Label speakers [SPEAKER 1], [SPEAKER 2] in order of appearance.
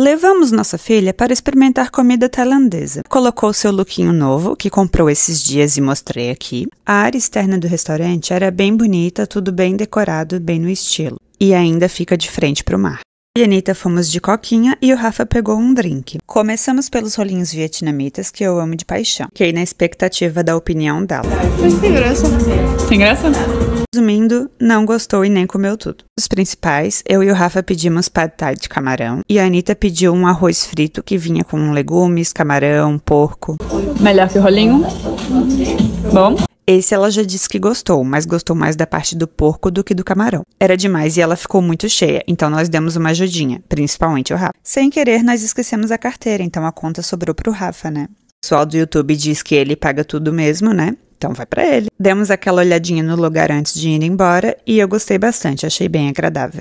[SPEAKER 1] Levamos nossa filha para experimentar comida tailandesa. Colocou seu lookinho novo, que comprou esses dias e mostrei aqui. A área externa do restaurante era bem bonita, tudo bem decorado, bem no estilo. E ainda fica de frente para o mar. Eu e Anitta fomos de coquinha e o Rafa pegou um drink. Começamos pelos rolinhos vietnamitas que eu amo de paixão. Fiquei na expectativa da opinião dela. Mas tem graça. Tem graça? Resumindo, não gostou e nem comeu tudo. Os principais, eu e o Rafa pedimos pad thai de camarão e a Anitta pediu um arroz frito que vinha com legumes, camarão, porco.
[SPEAKER 2] Melhor que o rolinho?
[SPEAKER 1] Bom. Esse ela já disse que gostou, mas gostou mais da parte do porco do que do camarão. Era demais e ela ficou muito cheia, então nós demos uma ajudinha, principalmente o Rafa. Sem querer, nós esquecemos a carteira, então a conta sobrou pro Rafa, né? O pessoal do YouTube diz que ele paga tudo mesmo, né? Então vai para ele. Demos aquela olhadinha no lugar antes de ir embora e eu gostei bastante, achei bem agradável.